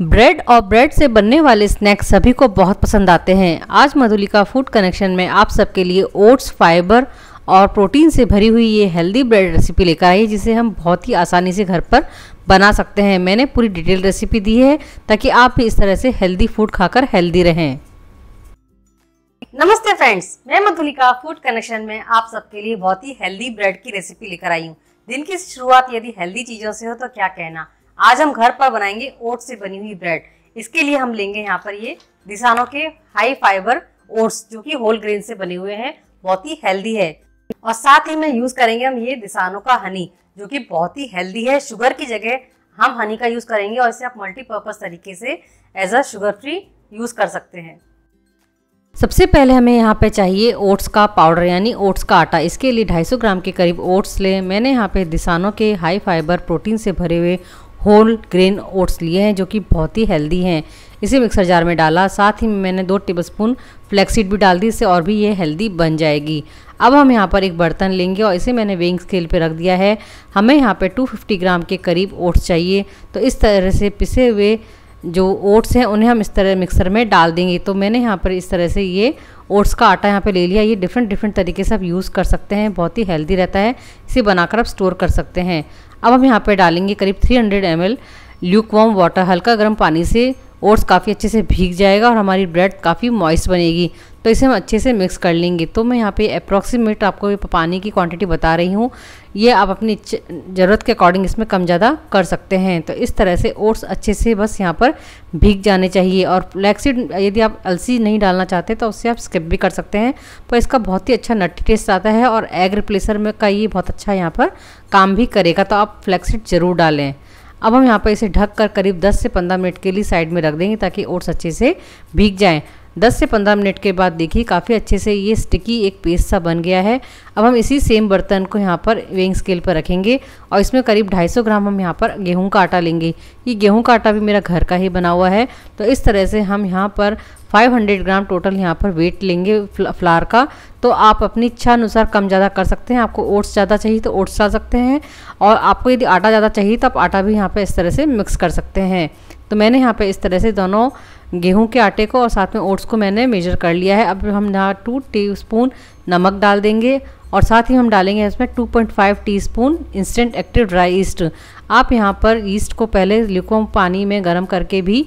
bread और bread से बनने वाले स्नैक्स सभी को बहुत पसंद आते हैं आज मधुलिका फूड कनेक्शन में आप सबके लिए ओट्स फाइबर और प्रोटीन से भरी हुई ये हेल्दी ब्रेड रेसिपी लेकर आई है जिसे हम बहुत ही आसानी से घर पर बना सकते हैं मैंने पूरी डिटेल रेसिपी दी है ताकि आप भी इस तरह से हेल्दी फूड खाकर हेल्दी रहें नमस्ते फ्रेंड्स मैं मधुलिका फूड कनेक्शन में आप सबके लिए बहुत ही हेल्दी ब्रेड की रेसिपी लेकर आई हूँ दिन की शुरुआत यदि हेल्दी चीज़ों से हो तो क्या कहना आज हम घर पर बनाएंगे ओट से बनी हुई ब्रेड इसके लिए हम लेंगे यहाँ पर ये दिसानों के हाई फाइबर ओट्स जो कि होल ग्रेन से बने हुए हैं बहुत ही हेल्दी है और साथ ही में यूज करेंगे हम ये दिसानों का हनी जो कि बहुत ही हेल्दी है शुगर की जगह हम हनी का यूज करेंगे और इसे आप मल्टीपर्पज तरीके से as a sugar free use कर सकते हैं सबसे पहले हमें यहाँ पे चाहिए ओट्स का पाउडर यानी ओट्स का आटा इसके लिए 250 ग्राम के करीब ओट्स लें मैंने यहाँ पे दिसानों के हाई फाइबर प्रोटीन से भरे हुए होल ग्रेन ओट्स लिए हैं जो कि बहुत ही हेल्दी हैं इसे मिक्सर जार में डाला साथ ही मैंने दो टेबलस्पून फ्लैक्सीड भी डाल दी इससे और भी ये हेल्दी बन जाएगी अब हम यहाँ पर एक बर्तन लेंगे और इसे मैंने वेइंग स्केल पर रख दिया है हमें यहाँ पर 250 ग्राम के करीब ओट्स चाहिए तो इस तरह से पिसे हुए जो ओट्स हैं उन्हें हम इस तरह मिक्सर में डाल देंगे तो मैंने यहाँ पर इस तरह से ये ओट्स का आटा यहाँ पे ले लिया ये डिफरेंट डिफरेंट तरीके से आप यूज़ कर सकते हैं बहुत ही हेल्दी रहता है इसे बनाकर आप स्टोर कर सकते हैं अब हम यहाँ पर डालेंगे करीब 300 hundred M L lukewarm water हल्का गर्म पानी से ओट्स काफ़ी अच्छे से भीग जाएगा और हमारी ब्रेड काफ़ी मॉइस्ट बनेगी तो इसे हम अच्छे से मिक्स कर लेंगे तो मैं यहाँ पे अप्रॉक्सीमेट आपको पानी की क्वांटिटी बता रही हूँ ये आप अपनी ज़रूरत के अकॉर्डिंग इसमें कम ज़्यादा कर सकते हैं तो इस तरह से ओट्स अच्छे से बस यहाँ पर भीग जाने चाहिए और फ्लैक्सीड यदि आप अलसी नहीं डालना चाहते तो उससे आप स्किप भी कर सकते हैं पर इसका बहुत ही अच्छा नट्टी टेस्ट आता है और एग रिप्लेसर में का ये बहुत अच्छा यहाँ पर काम भी करेगा तो आप फ्लैक्सीड ज़रूर डालें अब हम यहाँ पर इसे ढक कर करीब 10 से 15 मिनट के लिए साइड में रख देंगे ताकि ओट्स अच्छे से भीग जाएँ 10 से 15 मिनट के बाद देखिए काफ़ी अच्छे से ये स्टिकी एक पेस्ट सा बन गया है अब हम इसी सेम बर्तन को यहाँ पर वेइंग स्केल पर रखेंगे और इसमें करीब 250 ग्राम हम यहाँ पर गेहूं का आटा लेंगे ये गेहूं का आटा भी मेरा घर का ही बना हुआ है तो इस तरह से हम यहाँ पर 500 ग्राम टोटल यहाँ पर वेट लेंगे फ्लार का तो आप अपनी इच्छा अनुसार कम ज़्यादा कर सकते हैं आपको ओट्स ज़्यादा चाहिए तो ओट्स डाल सकते हैं और आपको यदि आटा ज़्यादा चाहिए तो आप आटा भी यहाँ पर इस तरह से मिक्स कर सकते हैं तो मैंने यहाँ पे इस तरह से दोनों गेहूं के आटे को और साथ में ओट्स को मैंने मेजर कर लिया है अब हम यहाँ टू टी स्पून नमक डाल देंगे और साथ ही हम डालेंगे इसमें 2.5 teaspoon instant active dry yeast आप यहाँ पर ईस्ट को पहले लिकुम पानी में गर्म करके भी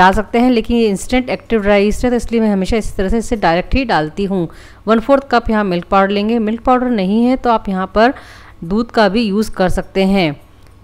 डाल सकते हैं लेकिन ये इंस्टेंट एक्टिव ड्राई ईस्ट है तो इसलिए मैं हमेशा इसी तरह से इसे डायरेक्ट ही डालती हूँ वन फोर्थ कप यहाँ मिल्क पाउडर लेंगे मिल्क पाउडर नहीं है तो आप यहाँ पर दूध का भी यूज़ कर सकते हैं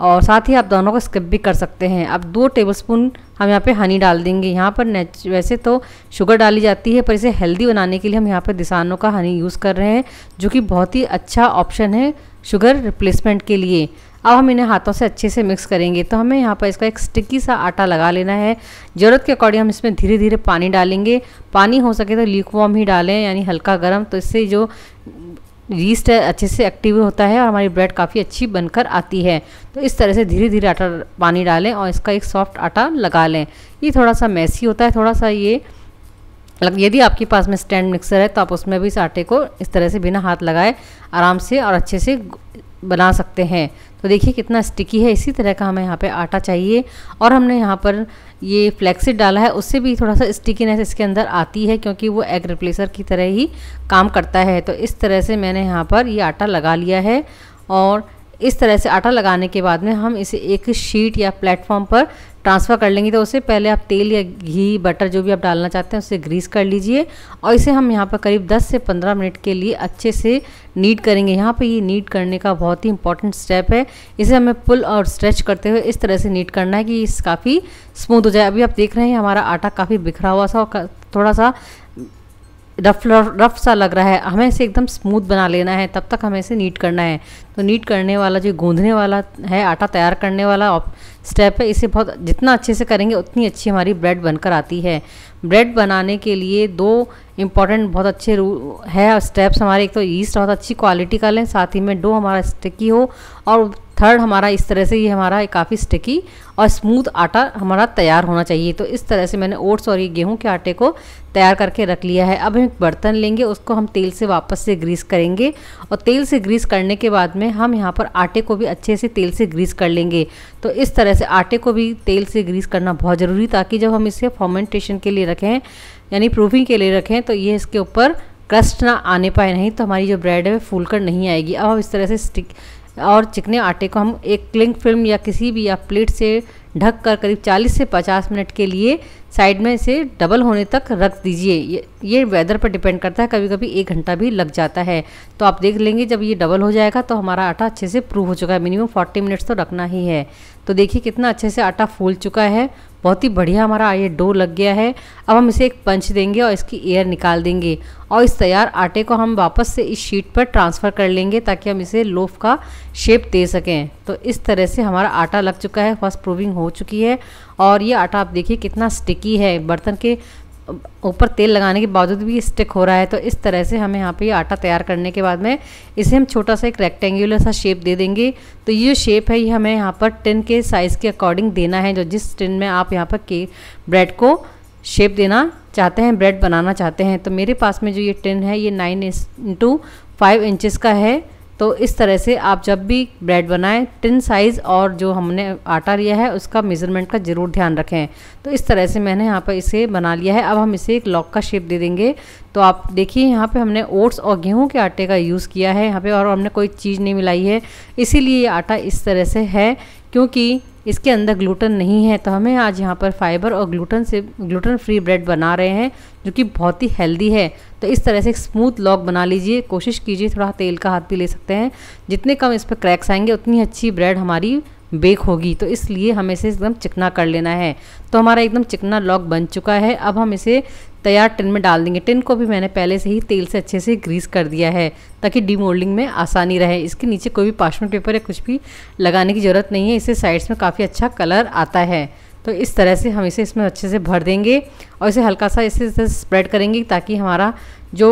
और साथ ही आप दोनों को स्किप भी कर सकते हैं अब दो टेबलस्पून हम यहाँ पे हनी डाल देंगे यहाँ पर नेच वैसे तो शुगर डाली जाती है पर इसे हेल्दी बनाने के लिए हम यहाँ पर दिसानों का हनी यूज़ कर रहे हैं जो कि बहुत ही अच्छा ऑप्शन है शुगर रिप्लेसमेंट के लिए अब हम इन्हें हाथों से अच्छे से मिक्स करेंगे तो हमें यहाँ पर इसका एक स्टिकी सा आटा लगा लेना है ज़रूरत के अकॉर्डिंग हम इसमें धीरे धीरे पानी डालेंगे पानी हो सके तो लीक वॉम ही डालें यानी हल्का गर्म तो इससे जो रीस्ट अच्छे से एक्टिव होता है और हमारी ब्रेड काफ़ी अच्छी बनकर आती है तो इस तरह से धीरे धीरे आटा पानी डालें और इसका एक सॉफ्ट आटा लगा लें ये थोड़ा सा मैसी होता है थोड़ा सा ये यदि आपके पास में स्टैंड मिक्सर है तो आप उसमें भी इस आटे को इस तरह से बिना हाथ लगाए आराम से और अच्छे से बना सकते हैं तो देखिए कितना स्टिकी है इसी तरह का हमें यहाँ पर आटा चाहिए और हमने यहाँ पर ये फ्लैक्सिड डाला है उससे भी थोड़ा सा स्टिकीनेस इसके अंदर आती है क्योंकि वो एग रिप्लेसर की तरह ही काम करता है तो इस तरह से मैंने यहाँ पर ये आटा लगा लिया है और इस तरह से आटा लगाने के बाद में हम इसे एक शीट या प्लेटफॉर्म पर ट्रांसफ़र कर लेंगे तो उससे पहले आप तेल या घी बटर जो भी आप डालना चाहते हैं उसे ग्रीस कर लीजिए और इसे हम यहाँ पर करीब 10 से 15 मिनट के लिए अच्छे से नीट करेंगे यहाँ पर ये नीट करने का बहुत ही इंपॉर्टेंट स्टेप है इसे हमें पुल और स्ट्रेच करते हुए इस तरह से नीट करना है कि इस काफ़ी स्मूथ हो जाए अभी आप देख रहे हैं हमारा आटा काफ़ी बिखरा हुआ सा और थोड़ा सा रफ रफ सा लग रहा है हमें इसे एकदम स्मूथ बना लेना है तब तक हमें इसे नीट करना है तो नीट करने वाला जो गूंधने वाला है आटा तैयार करने वाला स्टेप है इसे बहुत जितना अच्छे से करेंगे उतनी अच्छी हमारी ब्रेड बनकर आती है ब्रेड बनाने के लिए दो इम्पॉर्टेंट बहुत अच्छे रू है स्टेप्स हमारे एक तो ईस्ट बहुत अच्छी क्वालिटी का लें साथ ही में डो हमारा स्टिकी हो और थर्ड हमारा इस तरह से ये हमारा काफ़ी स्टिकी और स्मूथ आटा हमारा तैयार होना चाहिए तो इस तरह से मैंने ओट्स और ये गेहूं के आटे को तैयार करके रख लिया है अब हम एक बर्तन लेंगे उसको हम तेल से वापस से ग्रीस करेंगे और तेल से ग्रीस करने के बाद में हम यहाँ पर आटे को भी अच्छे से तेल से ग्रीस कर लेंगे तो इस तरह से आटे को भी तेल से ग्रीस करना बहुत ज़रूरी ताकि जब हम इसे फॉर्मेंटेशन के लिए रखें यानी प्रूफिंग के लिए रखें तो ये इसके ऊपर क्रस्ट ना आने पाए नहीं तो हमारी जो ब्रेड है फूल कर नहीं आएगी अब हम इस तरह से स्टिक और चिकने आटे को हम एक क्लिंग फिल्म या किसी भी या प्लेट से ढक कर करीब 40 से 50 मिनट के लिए साइड में इसे डबल होने तक रख दीजिए ये ये वेदर पर डिपेंड करता है कभी कभी एक घंटा भी लग जाता है तो आप देख लेंगे जब ये डबल हो जाएगा तो हमारा आटा अच्छे से प्रूव हो चुका है मिनिमम 40 मिनट्स तो रखना ही है तो देखिए कितना अच्छे से आटा फूल चुका है बहुत ही बढ़िया हमारा ये डो लग गया है अब हम इसे एक पंच देंगे और इसकी एयर निकाल देंगे और इस तैयार आटे को हम वापस से इस शीट पर ट्रांसफ़र कर लेंगे ताकि हम इसे लोफ का शेप दे सकें तो इस तरह से हमारा आटा लग चुका है फर्स्ट प्रूविंग हो चुकी है और ये आटा आप देखिए कितना स्टिकी है बर्तन के ऊपर तेल लगाने के बावजूद भी स्टिक हो रहा है तो इस तरह से हम यहाँ पे ये आटा तैयार करने के बाद में इसे हम छोटा सा एक रेक्टेंगुलर सा शेप दे देंगे तो ये जो शेप है ये हमें यहाँ पर टिन के साइज़ के अकॉर्डिंग देना है जो जिस टिन में आप यहाँ पर के ब्रेड को शेप देना चाहते हैं ब्रेड बनाना चाहते हैं तो मेरे पास में जो ये टिन है ये नाइन इंटू फाइव इंचज़ का है तो इस तरह से आप जब भी ब्रेड बनाएं टिन साइज़ और जो हमने आटा लिया है उसका मेज़रमेंट का ज़रूर ध्यान रखें तो इस तरह से मैंने यहाँ पर इसे बना लिया है अब हम इसे एक लॉक का शेप दे देंगे तो आप देखिए यहाँ पे हमने ओट्स और गेहूं के आटे का यूज़ किया है यहाँ पे और हमने कोई चीज़ नहीं मिलाई है इसीलिए ये आटा इस तरह से है क्योंकि इसके अंदर ग्लूटन नहीं है तो हमें आज यहाँ पर फाइबर और ग्लूटन से ग्लूटन फ्री ब्रेड बना रहे हैं जो कि बहुत ही हेल्दी है तो इस तरह से एक स्मूथ लॉक बना लीजिए कोशिश कीजिए थोड़ा तेल का हाथ भी ले सकते हैं जितने कम इस पर क्रैक्स आएंगे उतनी अच्छी ब्रेड हमारी बेक होगी तो इसलिए हमें इसे एकदम चिकना कर लेना है तो हमारा एकदम चिकना लॉक बन चुका है अब हम इसे तैयार टिन में डाल देंगे टिन को भी मैंने पहले से ही तेल से अच्छे से ग्रीस कर दिया है ताकि डीमोल्डिंग में आसानी रहे इसके नीचे कोई भी पार्शमेंट पेपर या कुछ भी लगाने की ज़रूरत नहीं है इससे साइड्स में काफ़ी अच्छा कलर आता है तो इस तरह से हम इसे इसमें अच्छे से भर देंगे और इसे हल्का सा इसे, इसे स्प्रेड करेंगे ताकि हमारा जो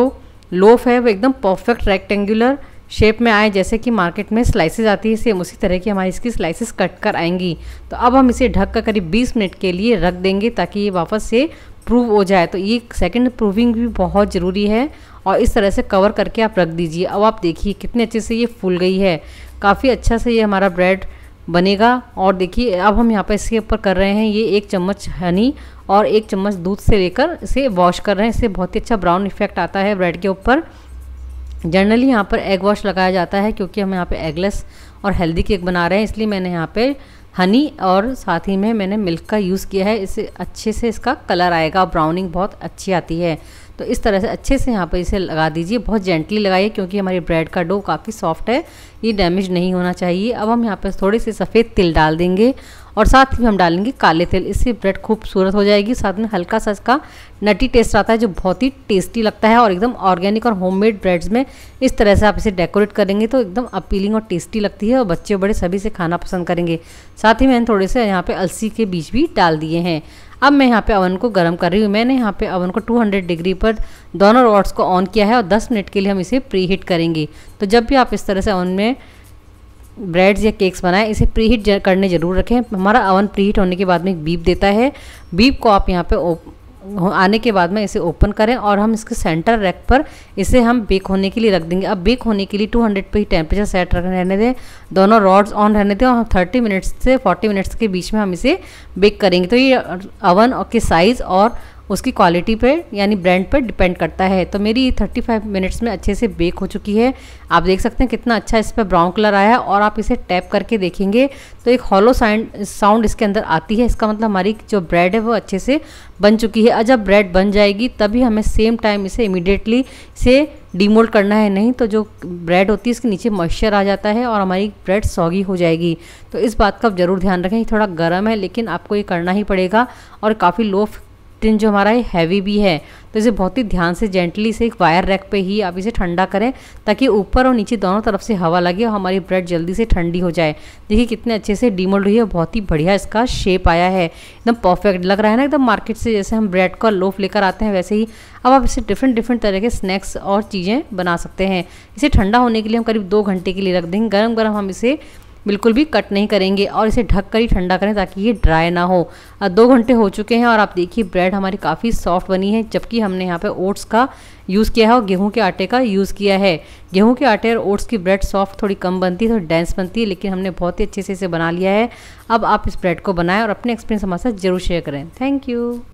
लोफ है वो एकदम परफेक्ट रेक्टेंगुलर शेप में आए जैसे कि मार्केट में स्लाइसेस आती है सेम उसी तरह की हमारी इसकी स्लाइसेस कट कर आएंगी तो अब हम इसे ढक कर करीब 20 मिनट के लिए रख देंगे ताकि ये वापस से प्रूव हो जाए तो ये सेकंड प्रूविंग भी बहुत ज़रूरी है और इस तरह से कवर करके आप रख दीजिए अब आप देखिए कितने अच्छे से ये फूल गई है काफ़ी अच्छा से ये हमारा ब्रेड बनेगा और देखिए अब हम यहाँ पर इसके ऊपर कर रहे हैं ये एक चम्मच हनी और एक चम्मच दूध से लेकर इसे वॉश कर रहे हैं इससे बहुत ही अच्छा ब्राउन इफेक्ट आता है ब्रेड के ऊपर जनरली यहाँ पर एग वॉश लगाया जाता है क्योंकि हम यहाँ पे एगलेस और हेल्दी केक बना रहे हैं इसलिए मैंने यहाँ पे हनी और साथ ही में मैंने मिल्क का यूज़ किया है इससे अच्छे से इसका कलर आएगा ब्राउनिंग बहुत अच्छी आती है तो इस तरह से अच्छे से यहाँ पर इसे लगा दीजिए बहुत जेंटली लगाइए क्योंकि हमारे ब्रेड का डो काफ़ी सॉफ्ट है ये डैमेज नहीं होना चाहिए अब हम यहाँ पर थोड़े से सफ़ेद तिल डाल देंगे और साथ ही हम डालेंगे काले तिल इससे ब्रेड खूबसूरत हो जाएगी साथ में हल्का सा इसका नटी टेस्ट आता है जो बहुत ही टेस्टी लगता है और एकदम ऑर्गेनिक और होममेड ब्रेड्स में इस तरह से आप इसे डेकोरेट करेंगे तो एकदम अपीलिंग और टेस्टी लगती है और बच्चे बड़े सभी से खाना पसंद करेंगे साथ ही मैंने थोड़े से यहाँ पर अलसी के बीज भी डाल दिए हैं अब मैं यहाँ पे अवन को गर्म कर रही हूँ मैंने यहाँ पे अवन को 200 डिग्री पर दोनों रॉड्स को ऑन किया है और 10 मिनट के लिए हम इसे प्री हीट करेंगे तो जब भी आप इस तरह से अवन में ब्रेड्स या केक्स बनाएं इसे प्री हीट करने ज़रूर रखें हमारा अवन प्री हीट होने के बाद में एक बीप देता है बीप को आप यहाँ पर आने के बाद में इसे ओपन करें और हम इसके सेंटर रैक पर इसे हम बेक होने के लिए रख देंगे अब बेक होने के लिए 200 पे ही टेम्परेचर सेट रहने दें दोनों रॉड्स ऑन रहने दें और हम 30 मिनट्स से 40 मिनट्स के बीच में हम इसे बेक करेंगे तो ये अवन के साइज़ और उसकी क्वालिटी पे यानी ब्रांड पर डिपेंड करता है तो मेरी 35 मिनट्स में अच्छे से बेक हो चुकी है आप देख सकते हैं कितना अच्छा इस पर ब्राउन कलर आया है और आप इसे टैप करके देखेंगे तो एक हॉलो साउंड साउंड इसके अंदर आती है इसका मतलब हमारी जो ब्रेड है वो अच्छे से बन चुकी है और जब ब्रेड बन जाएगी तभी हमें सेम टाइम इसे इमिडिएटली इसे डीमोल्ड करना है नहीं तो जो ब्रेड होती है इसके नीचे मॉइस्चर आ जाता है और हमारी ब्रेड सॉगी हो जाएगी तो इस बात का आप ज़रूर ध्यान रखें थोड़ा गर्म है लेकिन आपको ये करना ही पड़ेगा और काफ़ी लो पिस्टन जो हमारा है हैवी भी है तो इसे बहुत ही ध्यान से जेंटली से एक वायर रैक पे ही आप इसे ठंडा करें ताकि ऊपर और नीचे दोनों तरफ से हवा लगे और हमारी ब्रेड जल्दी से ठंडी हो जाए देखिए कितने अच्छे से डीमोल्ड हुई है बहुत ही बढ़िया इसका शेप आया है एकदम परफेक्ट लग रहा है ना एकदम मार्केट से जैसे हम ब्रेड का लोफ लेकर आते हैं वैसे ही अब आप इसे डिफरेंट डिफरेंट तरह के स्नैक्स और चीज़ें बना सकते हैं इसे ठंडा होने के लिए हम करीब दो घंटे के लिए रख देंगे गर्म गर्म हम इसे बिल्कुल भी कट नहीं करेंगे और इसे ढक कर ही ठंडा करें ताकि ये ड्राई ना हो दो घंटे हो चुके हैं और आप देखिए ब्रेड हमारी काफ़ी सॉफ्ट बनी है जबकि हमने यहाँ पे ओट्स का यूज़ किया है और गेहूं के आटे का यूज़ किया है गेहूं के आटे और ओट्स की ब्रेड सॉफ्ट थोड़ी कम बनती है थोड़ी डेंस बनती है लेकिन हमने बहुत ही अच्छे से इसे बना लिया है अब आप इस ब्रेड को बनाएं और अपने एक्सपीरियंस हमारे साथ ज़रूर शेयर करें थैंक यू